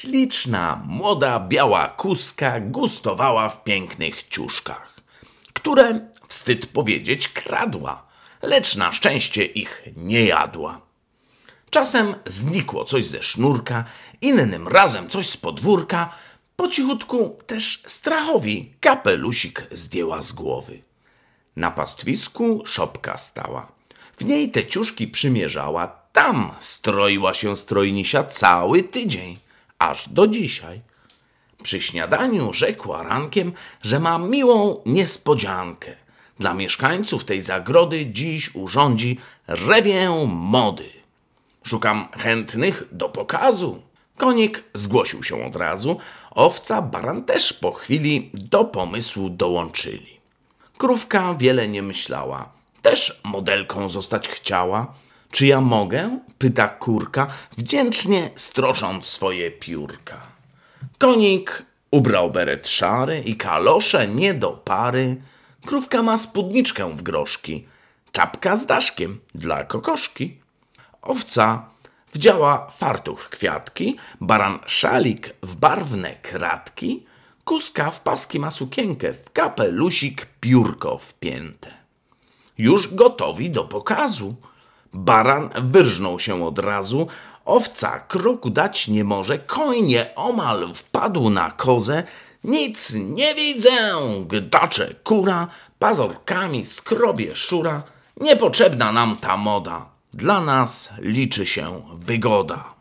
Śliczna, młoda, biała kuska gustowała w pięknych ciuszkach, które, wstyd powiedzieć, kradła, lecz na szczęście ich nie jadła. Czasem znikło coś ze sznurka, innym razem coś z podwórka, po cichutku też strachowi kapelusik zdjęła z głowy. Na pastwisku szopka stała. W niej te ciuszki przymierzała, tam stroiła się strojnisia cały tydzień aż do dzisiaj. Przy śniadaniu rzekła rankiem, że ma miłą niespodziankę. Dla mieszkańców tej zagrody dziś urządzi rewię mody. Szukam chętnych do pokazu. Konik zgłosił się od razu, owca, baran też po chwili do pomysłu dołączyli. Krówka wiele nie myślała, też modelką zostać chciała – czy ja mogę? pyta kurka, wdzięcznie strosząc swoje piórka. Konik ubrał beret szary i kalosze nie do pary. Krówka ma spódniczkę w groszki, czapka z daszkiem dla kokoszki. Owca wdziała fartuch w kwiatki, baran szalik w barwne kratki, kuska w paski ma sukienkę, w kapelusik piórko wpięte. Już gotowi do pokazu – Baran wyrżnął się od razu, owca kroku dać nie może, koń omal wpadł na kozę, nic nie widzę, gdacze kura, pazorkami skrobie szura, niepotrzebna nam ta moda, dla nas liczy się wygoda.